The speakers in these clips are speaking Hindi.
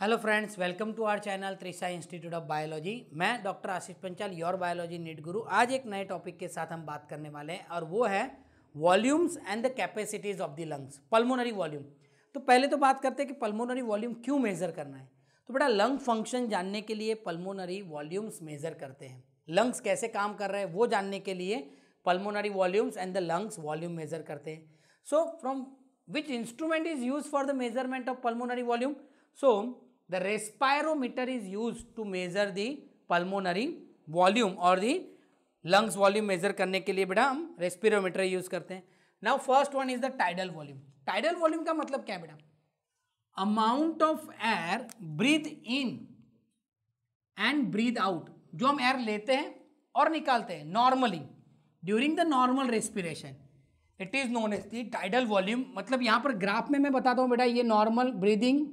hello friends welcome to our channel Trisha institute of biology मैं doctor Ashish Panchal your biology NEET guru आज एक नए टॉपिक के साथ हम बात करने वाले हैं और वो है volumes and the capacities of the lungs pulmonary volume तो पहले तो बात करते हैं कि पल्मोनरी वॉल्यूम क्यों मेज़र करना है तो बेटा लंग फंक्शन जानने के लिए पल्मोनरी वॉल्यूम्स मेज़र करते हैं लंग्स कैसे काम कर रहे हैं वो जानने के लिए pulmonary volumes and the lungs volume measure करते हैं so from which instrument is use for the measurement of pulmonary volume so the respirometer is used to measure the pulmonary volume or the lungs volume measure करने के लिए बेटा हम respirometer use करते हैं now first one is the tidal volume tidal volume का मतलब क्या है बेटा amount of air breathe in and breathe out जो हम air लेते हैं और निकालते हैं normally during the normal respiration it is known as the tidal volume मतलब यहाँ पर ग्राफ में मैं बताता हूँ बेटा ये normal breathing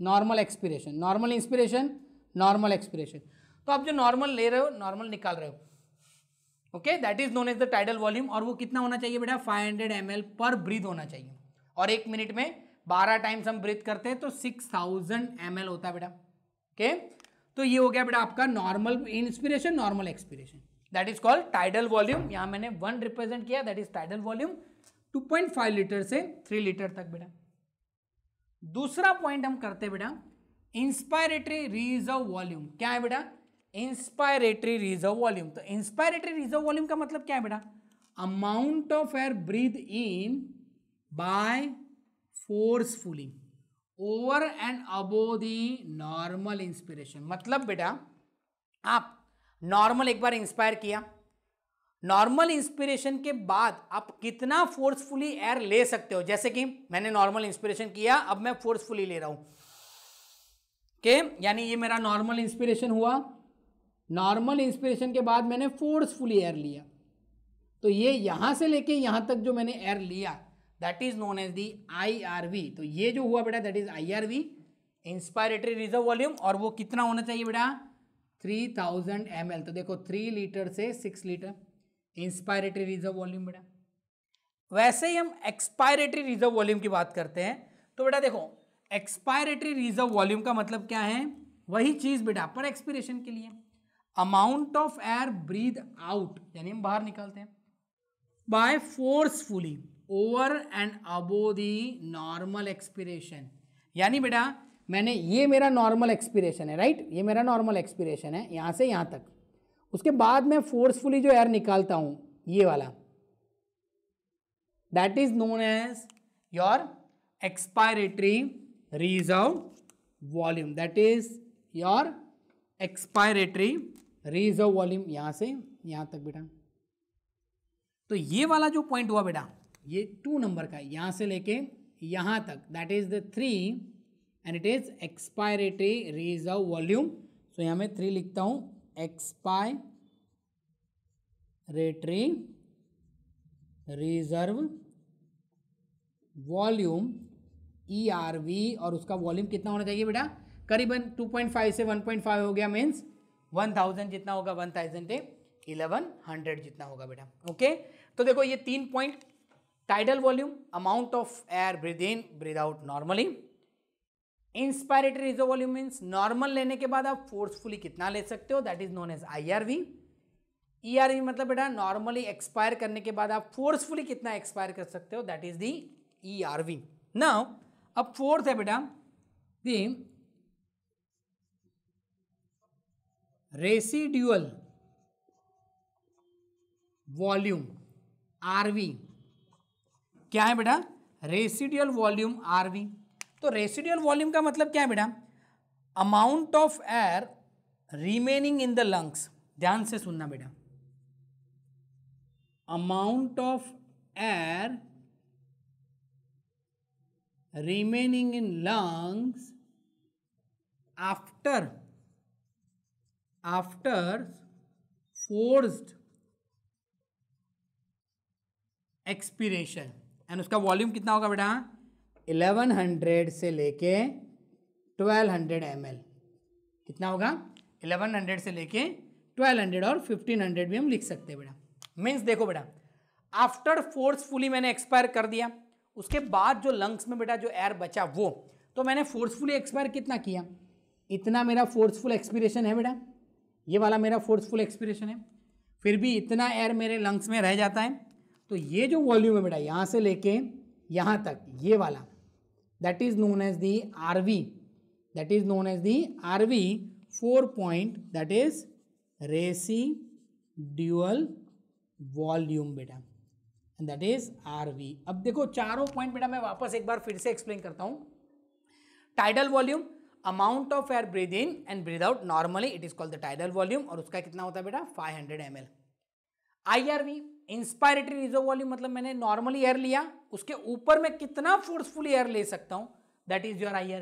normal expiration normal inspiration normal expiration तो आप जो नॉर्मल ले रहे हो नॉर्मल निकाल रहे हो okay that is known as the tidal volume और वो कितना होना चाहिए बेटा 500 हंड्रेड पर ब्रीथ होना चाहिए और एक मिनट में 12 टाइम्स हम ब्रीथ करते हैं तो 6000 थाउजेंड होता है बेटा ओके तो ये हो गया बेटा आपका normal inspiration normal expiration that is called tidal volume यहाँ मैंने वन रिप्रेजेंट किया that is tidal volume 2.5 litre से 3 लीटर तक बेटा दूसरा पॉइंट हम करते हैं बेटा इंस्पायरेटरी रिजर्व वॉल्यूम क्या है बेटा इंस्पायरेटरी रिजर्व वॉल्यूम तो इंस्पायरेटरी रिजर्व वॉल्यूम का मतलब क्या है बेटा amount of air breathe in by forcefully over and above the normal inspiration मतलब बेटा आप नॉर्मल एक बार इंस्पायर किया नॉर्मल इंस्पिरेशन के बाद आप कितना फोर्सफुली एयर ले सकते हो जैसे कि मैंने नॉर्मल इंस्पिरेशन किया अब मैं फोर्सफुली ले रहा हूं के यानी ये मेरा नॉर्मल इंस्पिरेशन हुआ नॉर्मल इंस्पिरेशन के बाद मैंने फोर्सफुली एयर लिया तो ये यहां से लेके यहां तक जो मैंने एयर लिया that is known as the I R V तो ये जो हुआ बेटा that is I R V inspiratory reserve volume और वो कितना होना चाहिए बेटा थ्री थाउजेंड एम एल तो देखो थ्री लीटर से six litre inspiratory reserve volume बेटा वैसे ही हम एक्सपायरेटरी रिजर्व वॉल्यूम की बात करते हैं तो बेटा देखो एक्सपायरेटरी रिजर्व वॉल्यूम का मतलब क्या है वही चीज़ बेटा पर एक्सपीरेशन के लिए amount of air breathe out यानी हम बाहर निकालते हैं by forcefully over and above the normal expiration यानी बेटा मैंने ये मेरा नॉर्मल एक्सपीरेशन है राइट ये मेरा नॉर्मल एक्सपीरेशन है यहाँ से यहाँ तक उसके बाद मैं फोर्सफुली जो एयर निकालता हूँ ये वाला that is known as your expiratory reserve volume that is your expiratory reserve volume यहाँ से यहाँ तक बेटा तो ये वाला जो पॉइंट हुआ बेटा ये टू नंबर का यहाँ से लेके यहाँ तक that is the three and it is expiratory reserve volume so यहाँ मैं थ्री लिखता हूँ expiratory reserve volume E R V और उसका वॉल्यूम कितना होना चाहिए बेटा करीबन 2.5 से 1.5 हो गया मीन्स 1000 जितना होगा 1000 थाउजेंड इलेवन हंड्रेड जितना होगा बेटा ओके तो देखो ये तीन point tidal volume amount of air breathe in breathe out normally inspiratory reserve volume means normal लेने के बाद आप फोर्सफुली कितना ले सकते हो that is known as IRV ERV मतलब बेटा नॉर्मली एक्सपायर करने के बाद आप फोर्सफुली कितना एक्सपायर कर सकते हो that is the E R V now अब फोर्थ है बेटा the residual volume R V क्या है बेटा रेसिड्यूअल वॉल्यूम आरवी तो रेसिडुअल वॉल्यूम का मतलब क्या है बेटा amount of air remaining in the lungs ध्यान से सुनना बेटा amount of air remaining in lungs after after force expiration and उसका वॉल्यूम कितना होगा बेटा 1100 से लेके 1200 एल कितना होगा 1100 से लेके 1200 और 1500 भी हम लिख सकते हैं बेटा मीन्स देखो बेटा आफ्टर फोर्सफुली मैंने एक्सपायर कर दिया उसके बाद जो लंग्स में बेटा जो एयर बचा वो तो मैंने फोर्सफुली एक्सपायर कितना किया इतना मेरा फोर्सफुल एक्सपीरेशन है बेटा ये वाला मेरा फोर्सफुल एक्सपीरेशन है फिर भी इतना एयर मेरे लंग्स में रह जाता है तो ये जो वॉल्यूम है बेटा यहाँ से लेके यहाँ तक ये वाला that is known as the rv that is known as the rv 4 point that is residual volume बेटा दैट इज आरवी अब देखो चारों पॉइंट बेटा मैं वापस एक बार फिर से एक्सप्लेन करता हूँ tidal volume amount of air breathe in and breathe out normally it is called the tidal volume और उसका कितना होता है बेटा 500 hundred M L I R V inspiratory reserve volume मतलब मैंने नॉर्मली एयर लिया उसके ऊपर मैं कितना फोर्सफुली एयर ले सकता हूँ दैट इज योर आई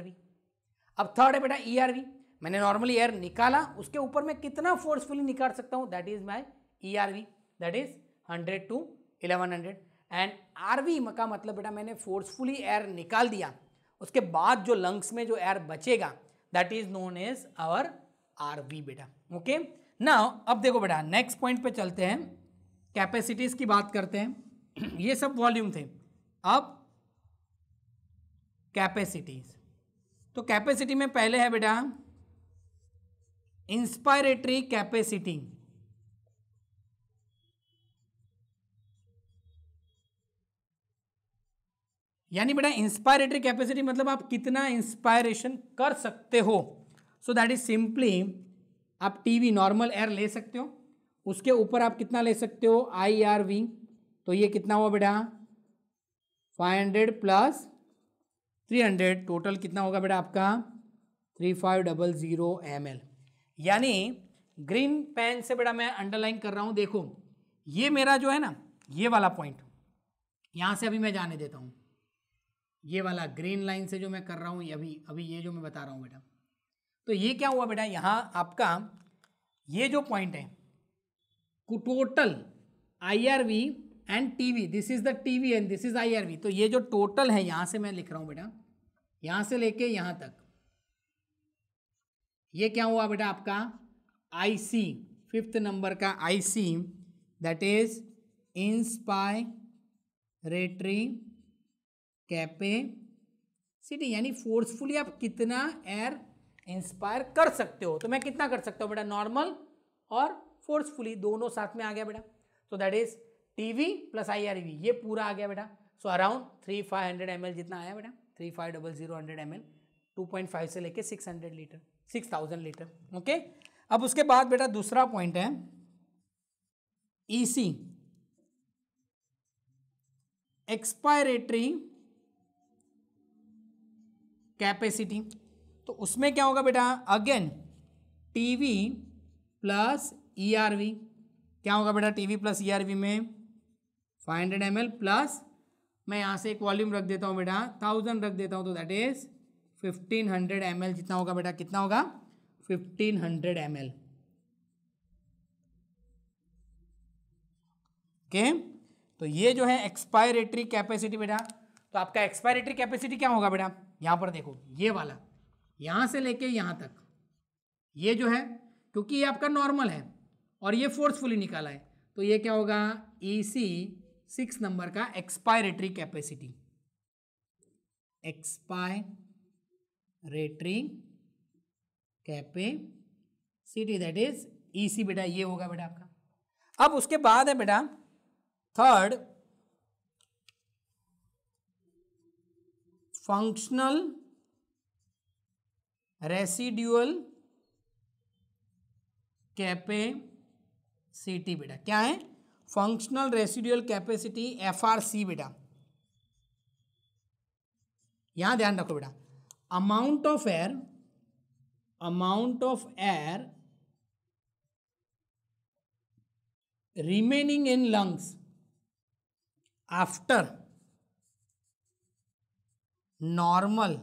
अब थर्ड है बेटा ई e मैंने नॉर्मली एयर निकाला उसके ऊपर मैं कितना फोर्सफुली निकाल सकता हूँ that is my E R V that is hundred to eleven hundred and R V का मतलब बेटा मैंने फोर्सफुली एयर निकाल दिया उसके बाद जो लंग्स में जो एयर बचेगा that is known as our R V बेटा ओके ना अब देखो बेटा नेक्स्ट पॉइंट पे चलते हैं कैपेसिटीज़ की बात करते हैं ये सब वॉल्यूम थे अब कैपेसिटीज़ तो कैपेसिटी में पहले है बेटा इंस्पायरेटरी कैपेसिटी यानी बेटा इंस्पायरेटरी कैपेसिटी मतलब आप कितना इंस्पायरेशन कर सकते हो सो दैट इज सिंपली आप टीवी नॉर्मल एयर ले सकते हो उसके ऊपर आप कितना ले सकते हो आई आर वी तो ये कितना हुआ बेटा five hundred plus three hundred total कितना होगा बेटा आपका three five double zero M L यानी ग्रीन पेन से बेटा मैं अंडरलाइन कर रहा हूँ देखो ये मेरा जो है ना ये वाला पॉइंट यहाँ से अभी मैं जाने देता हूँ ये वाला ग्रीन लाइन से जो मैं कर रहा हूँ अभी अभी ये जो मैं बता रहा हूँ बेटा तो ये क्या हुआ बेटा यहाँ आपका ये जो पॉइंट है total IRV and TV this is the TV and this is IRV तो ये जो टोटल है यहां से मैं लिख रहा हूं बेटा यहां से लेके यहां तक ये क्या हुआ बेटा आपका आईसी फिफ्थ नंबर का IC that is inspiratory capacity यानी फोर्सफुली आप कितना एयर इंस्पायर कर सकते हो तो मैं कितना कर सकता हूँ बेटा नॉर्मल और फोर्सफुली दोनों साथ में आ गया बेटा so that is T V plus I R V ये पूरा आ गया बेटा so around three five hundred M L जितना आया बेटा three five double zero hundred M L two point five से लेके six hundred litre six thousand litre okay अब उसके बाद बेटा दूसरा पॉइंट है ई सी एक्सपायरेटरी कैपेसिटी तो उसमें क्या होगा बेटा again TV plus E R V क्या होगा बेटा T V plus E R V में five hundred M L plus मैं यहाँ से एक वॉल्यूम रख देता हूँ बेटा थाउजेंड रख देता हूँ तो that is fifteen hundred M L जितना होगा बेटा कितना होगा fifteen hundred M L okay तो ये जो है एक्सपायरेटरी कैपेसिटी बेटा तो आपका एक्सपायरेटरी कैपेसिटी क्या होगा बेटा यहाँ पर देखो ये वाला यहाँ से लेके यहाँ तक ये जो है क्योंकि ये आपका नॉर्मल है और ये फोर्सफुली निकाला है तो ये क्या होगा ई सी सिक्स नंबर का expiratory capacity expiratory capacity that is E C बेटा ये होगा बेटा आपका अब उसके बाद है बेटा थर्ड फंक्शनल रेसिड्यूअल कैपे सीटी बेटा क्या है फंक्शनल रेसिड्यूअल कैपेसिटी सी बेटा यहां ध्यान रखो बेटा amount of air amount of air remaining in lungs after normal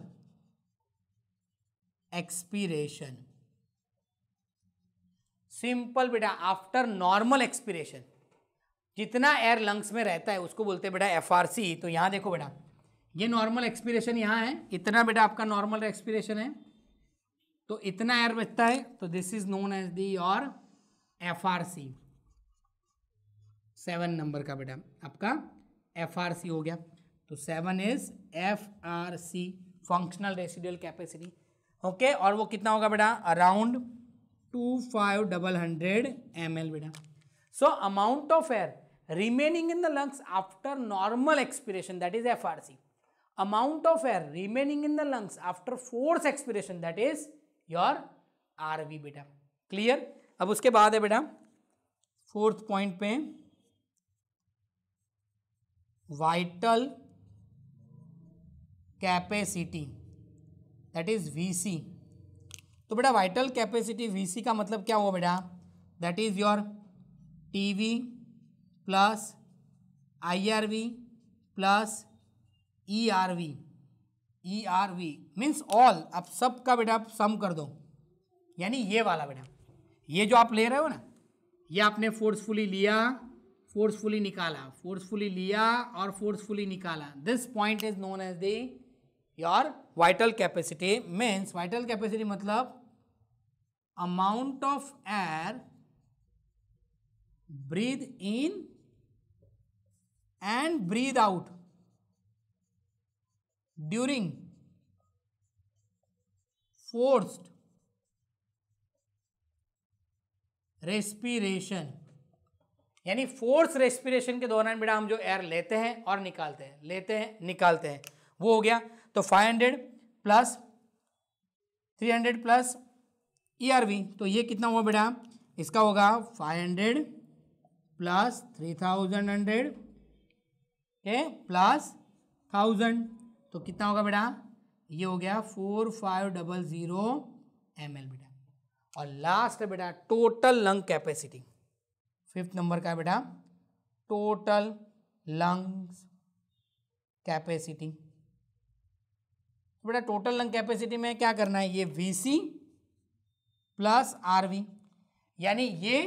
expiration simple बेटा आफ्टर नॉर्मल एक्सपीरेशन जितना एयर लंग्स में रहता है उसको बोलते हैं बेटा एफ तो यहाँ देखो बेटा ये नॉर्मल एक्सपीरेशन यहाँ है इतना बेटा आपका नॉर्मल एक्सपीरेशन है तो इतना एयर बचता है तो this is known as the और एफ सेवन नंबर का बेटा आपका एफ हो गया तो seven is F R C functional residual capacity okay और वो कितना होगा बेटा around two five double hundred M L बेटा so amount of air remaining in the lungs after normal expiration that is F R C amount of air remaining in the lungs after force expiration that is your R V बेटा क्लियर अब उसके बाद है बेटा फोर्थ पॉइंट पे vital capacity that is V C तो बेटा वाइटल कैपेसिटी वी का मतलब क्या हुआ बेटा that is your T V plus I R V plus E R V E R V means all आप सबका बेटा आप सम कर दो यानी ये वाला बेटा ये जो आप ले रहे हो ना ये आपने फोर्सफुली लिया फोर्सफुली निकाला फोर्सफुली लिया और फोर्सफुली निकाला this point is known as the your vital capacity means vital capacity मतलब amount of air breathe in and breathe out during forced respiration यानी फोर्स रेस्पिरेशन के दौरान बेटा हम जो एयर लेते हैं और निकालते हैं लेते हैं निकालते हैं वो हो गया तो 500 प्लस 300 प्लस ईआरवी e तो ये कितना हुआ बेटा इसका होगा five hundred plus three thousand hundred के प्लस थाउजेंड तो कितना होगा बेटा ये हो गया four five double zero M L बेटा और लास्ट है बेटा total lung capacity fifth number का बेटा टोटल लंग्स कैपेसिटी बेटा टोटल लंग कैपेसिटी में क्या करना है ये V C plus R V यानी ये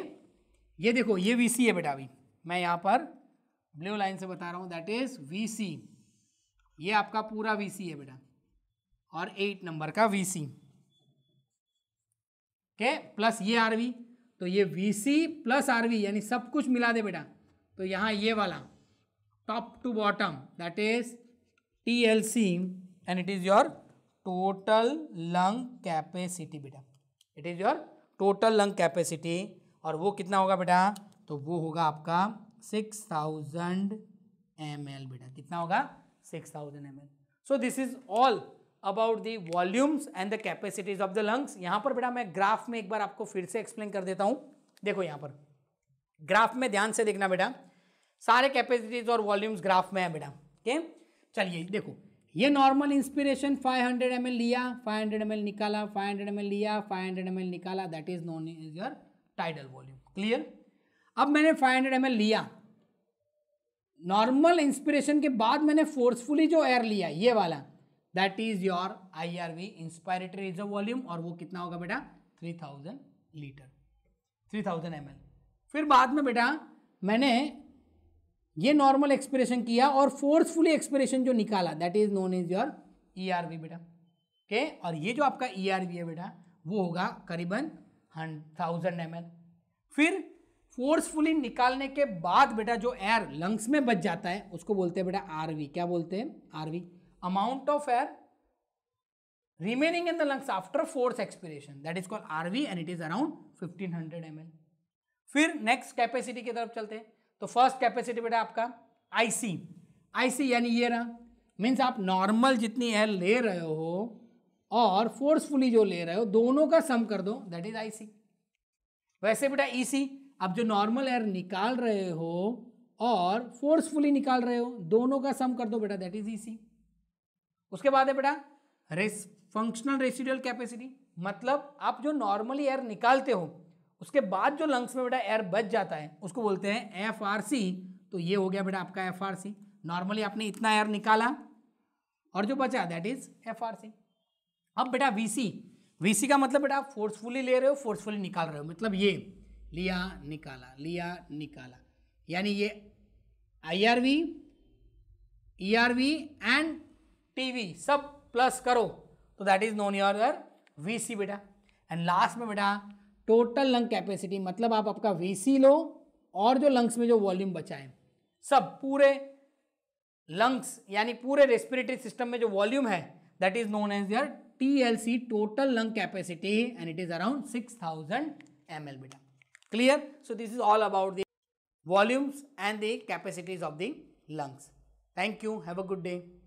ये देखो ये वी सी है बेटा अभी मैं यहाँ पर ब्लू लाइन से बता रहा हूँ दैट इज वी सी ये आपका पूरा वी सी है बेटा और एट नंबर का वी सी के प्लस ये आर वी तो ये V C plus R V यानी सब कुछ मिला दे बेटा तो यहाँ ये वाला top to bottom that is T L C and it is your total lung capacity बेटा it is your total lung capacity और वो कितना होगा बेटा तो वो होगा आपका सिक्स थाउजेंड एम एल बेटा कितना होगा six thousand M L so this is all about the volumes and the capacities of the lungs यहाँ पर बेटा मैं ग्राफ में एक बार आपको फिर से एक्सप्लेन कर देता हूँ देखो यहाँ पर ग्राफ में ध्यान से देखना बेटा सारे कैपेसिटीज और वॉल्यूम्स ग्राफ में है बेटा ओके चलिए देखो ये नॉर्मल इंस्पिरेशन 500 हंड्रेड एम लिया 500 हंड्रेड एम निकाला 500 हंड्रेड एम लिया 500 हंड्रेड एम निकाला that is known is your tidal volume clear अब मैंने 500 हंड्रेड एम लिया नॉर्मल इंस्पिरेशन के बाद मैंने फोर्सफुली जो एयर लिया ये वाला that is your I R V inspiratory volume और वो कितना होगा बेटा three thousand litre three thousand M फिर बाद में बेटा मैंने ये नॉर्मल एक्सप्रेशन किया और फोर्सफुली एक्सप्रेशन जो निकाला that is known is your E बेटा ओके और ये जो आपका ई e है बेटा वो होगा करीबन थाउजेंड एम फिर फोर्सफुली निकालने के बाद बेटा जो एयर लंग्स में बच जाता है उसको बोलते हैं बेटा वी क्या बोलते हैं V amount of air remaining in the lungs after force expiration that is called rv and it is hundred M L फिर नेक्स्ट कैपेसिटी की तरफ चलते हैं तो फर्स्ट कैपेसिटी बेटा आपका आईसी आईसी यानी ये रहा मीन्स आप नॉर्मल जितनी एयर ले रहे हो और फोर्सफुली जो ले रहे हो दोनों का सम कर दो दैट इज आईसी वैसे बेटा ईसी e आप जो नॉर्मल एयर निकाल रहे हो और फोर्सफुली निकाल रहे हो दोनों का सम कर दो बेटा दैट इज ईसी उसके बाद है बेटा रेस फंक्शनल रेसिडुअल कैपेसिटी मतलब आप जो नॉर्मली एयर निकालते हो उसके बाद जो लंग्स में बेटा एयर बच जाता है उसको बोलते हैं एफ आर सी तो ये हो गया बेटा आपका एफ आर सी नॉर्मली आपने इतना एयर निकाला और जो बचा that is F R C अब बेटा वी सी वी सी का मतलब बेटा आप फोर्सफुली ले रहे हो फोर्सफुली निकाल रहे हो मतलब ये लिया निकाला लिया निकाला यानी ये I R V E R V and T V सब प्लस करो तो that is known your V C बेटा एंड लास्ट में बेटा टोटल लंग कैपेसिटी मतलब आप आपका वीसी लो और जो लंग्स में जो वॉल्यूम बचाए सब पूरे लंग्स यानी पूरे रेस्पिरेटरी सिस्टम में जो वॉल्यूम है that is known as your T total lung capacity and it is around six thousand M L बेटा clear so this is all about volumes and the capacities of the lungs thank you have a good day